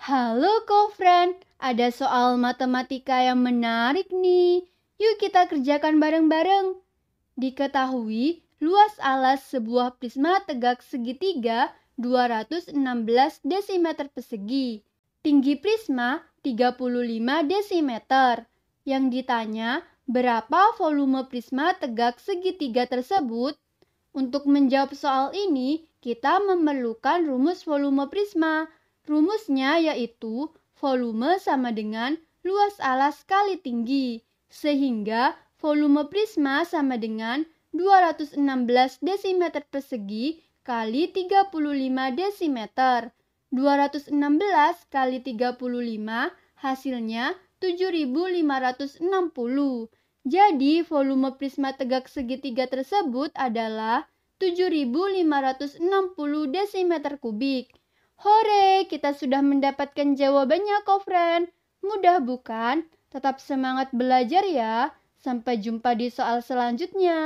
Halo friend, ada soal matematika yang menarik nih. Yuk kita kerjakan bareng-bareng. Diketahui luas alas sebuah prisma tegak segitiga 216 desimeter persegi. Tinggi prisma 35 desimeter. Yang ditanya, berapa volume prisma tegak segitiga tersebut? Untuk menjawab soal ini, kita memerlukan rumus volume prisma. Rumusnya yaitu volume sama dengan luas alas kali tinggi, sehingga volume prisma sama dengan 216 desimeter persegi kali 35 desimeter. 216 kali 35 hasilnya 7560. Jadi volume prisma tegak segitiga tersebut adalah 7560 desimeter kubik. Hore, kita sudah mendapatkan jawabannya kok, friend. Mudah bukan? Tetap semangat belajar ya. Sampai jumpa di soal selanjutnya.